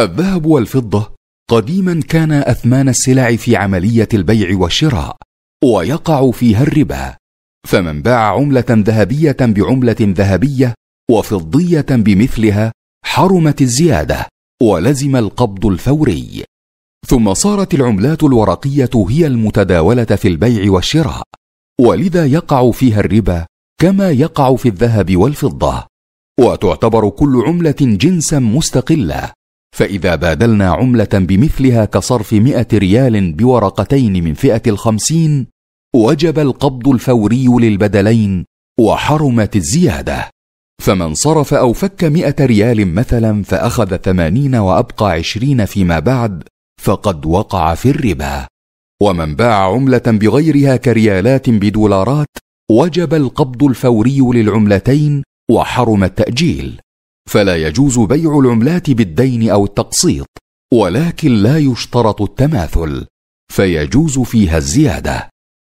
الذهب والفضة قديما كان أثمان السلع في عملية البيع والشراء ويقع فيها الربا فمن باع عملة ذهبية بعملة ذهبية وفضية بمثلها حرمت الزيادة ولزم القبض الفوري ثم صارت العملات الورقية هي المتداولة في البيع والشراء ولذا يقع فيها الربا كما يقع في الذهب والفضة وتعتبر كل عملة جنسا مستقلا فإذا بادلنا عملة بمثلها كصرف مئة ريال بورقتين من فئة الخمسين وجب القبض الفوري للبدلين وحرمت الزيادة فمن صرف أو فك مئة ريال مثلا فأخذ ثمانين وأبقى عشرين فيما بعد فقد وقع في الربا ومن باع عملة بغيرها كريالات بدولارات وجب القبض الفوري للعملتين وحرم التأجيل فلا يجوز بيع العملات بالدين او التقسيط ولكن لا يشترط التماثل فيجوز فيها الزياده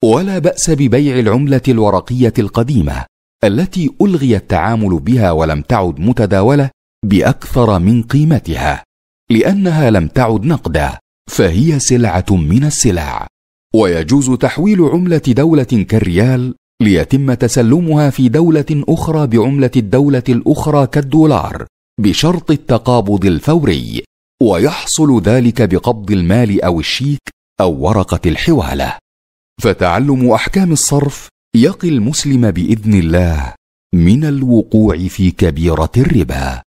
ولا باس ببيع العمله الورقيه القديمه التي الغي التعامل بها ولم تعد متداوله باكثر من قيمتها لانها لم تعد نقدا فهي سلعه من السلع ويجوز تحويل عمله دوله كالريال ليتم تسلمها في دولة أخرى بعملة الدولة الأخرى كالدولار بشرط التقابض الفوري ويحصل ذلك بقبض المال أو الشيك أو ورقة الحوالة فتعلم أحكام الصرف يقي المسلم بإذن الله من الوقوع في كبيرة الربا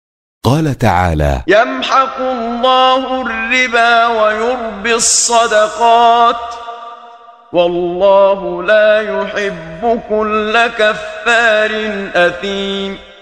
قال تعالى يمحق الله الربا ويربي الصدقات والله لا يحب كل كفار أثيم